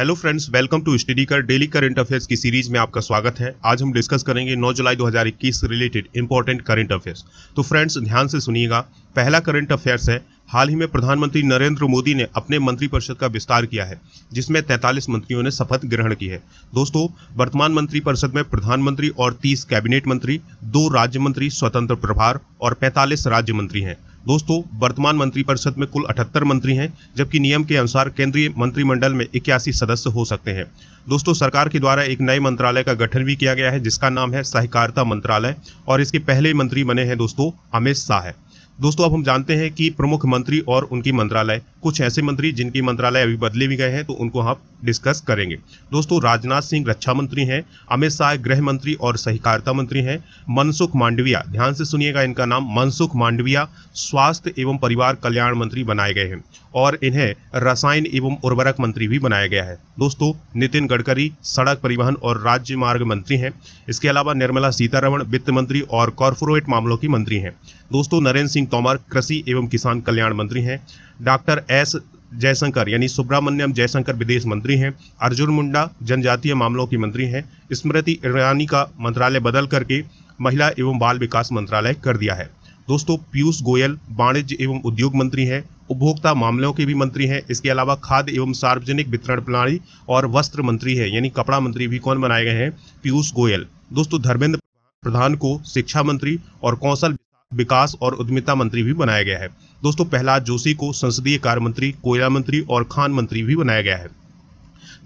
hello friends welcome to study कर daily current affairs की series में आपका स्वागत है आज हम डिस्कस करेंगे 9 जुलाई 2021 से रिलेटेड इंपॉर्टेंट करंट अफेयर्स तो फ्रेंड्स ध्यान से सुनिएगा पहला करंट अफेयर्स है हाल ही में प्रधानमंत्री नरेंद्र मोदी ने अपने मंत्रिपरिषद का विस्तार किया है जिसमें 43 मंत्रियों ने शपथ ग्रहण की है दोस्तों वर्तमान मंत्रिपरिषद में प्रधानमंत्री और 30 कैबिनेट मंत्री दो राज्य मंत्री स्वतंत्र प्रभार और 45 राज्य मंत्री हैं दोस्तों वर्तमान मंत्री परिषद में कुल अठहत्तर मंत्री हैं जबकि नियम के अनुसार केंद्रीय मंत्रिमंडल में इक्यासी सदस्य हो सकते हैं दोस्तों सरकार के द्वारा एक नए मंत्रालय का गठन भी किया गया है जिसका नाम है सहकारिता मंत्रालय और इसके पहले मंत्री बने हैं दोस्तों अमित शाह दोस्तों अब हम जानते हैं कि प्रमुख मंत्री और उनकी मंत्रालय कुछ ऐसे मंत्री जिनकी मंत्रालय अभी बदले भी गए हैं तो उनको हम हाँ डिस्कस करेंगे दोस्तों राजनाथ सिंह रक्षा मंत्री हैं अमित शाह गृह मंत्री और सहकारिता मंत्री हैं मनसुख मांडविया ध्यान से सुनिएगा इनका नाम मनसुख मांडविया स्वास्थ्य एवं परिवार कल्याण मंत्री बनाए गए हैं और इन्हें रसायन एवं उर्वरक मंत्री भी बनाया गया है दोस्तों नितिन गडकरी सड़क परिवहन और राज्य मार्ग मंत्री हैं इसके अलावा निर्मला सीतारमण वित्त मंत्री और कॉरपोरेट मामलों की मंत्री हैं दोस्तों नरेंद्र सिंह तोमर कृषि एवं किसान कल्याण मंत्री हैं डॉक्टर एस जयशंकर यानी सुब्रमण्यम जयशंकर विदेश मंत्री हैं अर्जुन मुंडा जनजातीय मामलों की मंत्री हैं स्मृति ईरानी का मंत्रालय बदल करके महिला एवं बाल विकास मंत्रालय कर दिया है दोस्तों पीयूष गोयल वाणिज्य एवं उद्योग मंत्री हैं उपभोक्ता मामलों के भी मंत्री हैं इसके अलावा खाद्य एवं सार्वजनिक वितरण प्रणाली और वस्त्र मंत्री है यानी कपड़ा मंत्री भी कौन बनाए गए हैं पीयूष गोयल दोस्तों धर्मेंद्र प्रधान को शिक्षा मंत्री और कौशल विकास और उद्यमिता मंत्री भी बनाया गया है दोस्तों प्रहलाद जोशी को संसदीय कार्य मंत्री कोयला मंत्री और खान मंत्री भी बनाया गया है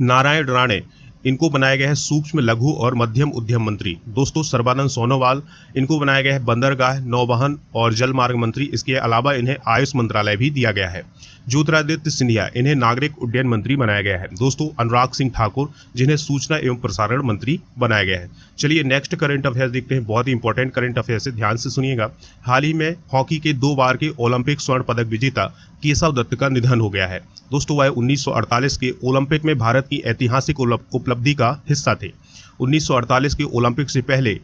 नारायण राणे इनको बनाया गया है सूक्ष्म लघु और मध्यम उद्यम मंत्री दोस्तों सर्बानंद सोनोवाल इनको बनाया गया है बंदरगाह नौवहन और जलमार्ग मंत्री इसके अलावा इन्हें आयुष मंत्रालय भी दिया गया है ज्योतिरादित्य सिंधिया इन्हें नागरिक उड्डयन मंत्री बनाया गया है दोस्तों अनुराग सिंह ठाकुर जिन्हें सूचना एवं प्रसारण मंत्री बनाया गया है चलिए नेक्स्ट करंट अफेयर्स देखते हैं बहुत ही इंपॉर्टेंट करंट अफेयर्स है ध्यान से सुनिएगा हाल ही में हॉकी के दो बार के ओलंपिक स्वर्ण पदक विजेता केशव दत्त का निधन हो गया है दोस्तों वह उन्नीस के ओलंपिक में भारत की ऐतिहासिक उपलब्धि का हिस्सा थे उन्नीस के ओलंपिक से पहले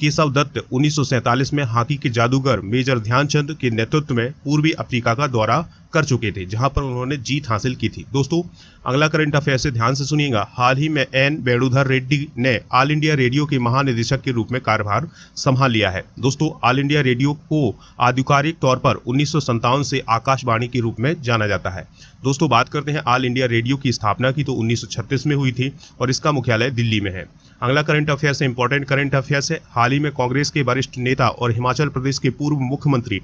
केशव दत्त उन्नीस में हॉकी के जादूगर मेजर ध्यानचंद के नेतृत्व में पूर्वी अफ्रीका का दौरा कर चुके थे जहां पर उन्होंने जीत हासिल की थी दोस्तों अगला करंट अफेयर से ध्यान से सुनिएगा हाल ही में एन बेड़ूधर रेड्डी ने ऑल इंडिया रेडियो के महानिदेशक के रूप में कार्यभार संभाल लिया है दोस्तों ऑल इंडिया रेडियो को आधिकारिक तौर पर उन्नीस से आकाशवाणी के रूप में जाना जाता है दोस्तों बात करते हैं ऑल इंडिया रेडियो की स्थापना की तो उन्नीस में हुई थी और इसका मुख्यालय दिल्ली में है अगला करंट अफेयर से इंपॉर्टेंट करंट अफेयर है हाल ही में कांग्रेस के वरिष्ठ नेता और हिमाचल प्रदेश के पूर्व मुख्यमंत्री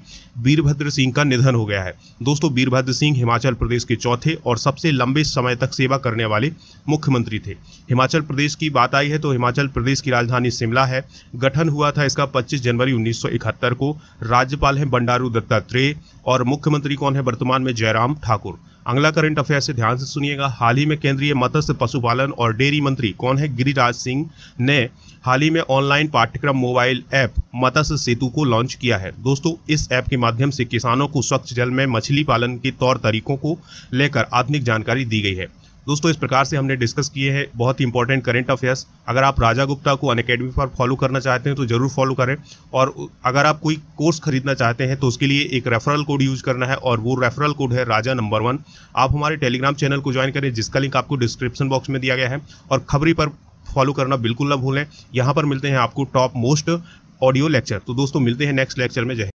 वीरभद्र सिंह का निधन हो गया है दोस्तों वीरभद्र सिंह हिमाचल प्रदेश के चौथे और सबसे लंबे समय तक सेवा करने वाले मुख्यमंत्री थे हिमाचल प्रदेश की बात आई है तो हिमाचल प्रदेश की राजधानी शिमला है गठन हुआ था इसका 25 जनवरी 1971 को राज्यपाल हैं बंडारू दत्तात्रेय और मुख्यमंत्री कौन है वर्तमान में जयराम ठाकुर अगला करंट अफेयर से ध्यान से सुनिएगा हाल ही में केंद्रीय मत्स्य पशुपालन और डेयरी मंत्री कौन है गिरिराज सिंह ने हाल ही में ऑनलाइन पाठ्यक्रम मोबाइल ऐप मत्स्य सेतु को लॉन्च किया है दोस्तों इस ऐप के माध्यम से किसानों को स्वच्छ जल में मछली पालन के तौर तरीकों को लेकर आधुनिक जानकारी दी गई है दोस्तों इस प्रकार से हमने डिस्कस किए हैं बहुत ही इंपॉर्टेंट करेंट अफेयर्स अगर आप राजा गुप्ता को अन अकेडमी पर फॉलो करना चाहते हैं तो ज़रूर फॉलो करें और अगर आप कोई कोर्स खरीदना चाहते हैं तो उसके लिए एक रेफरल कोड यूज करना है और वो रेफरल कोड है राजा नंबर वन आप हमारे टेलीग्राम चैनल को ज्वाइन करें जिसका लिंक आपको डिस्क्रिप्शन बॉक्स में दिया गया है और खबरी पर फॉलो करना बिल्कुल ना भूलें यहाँ पर मिलते हैं आपको टॉप मोस्ट ऑडियो लेक्चर तो दोस्तों मिलते हैं नेक्स्ट लेक्चर में जय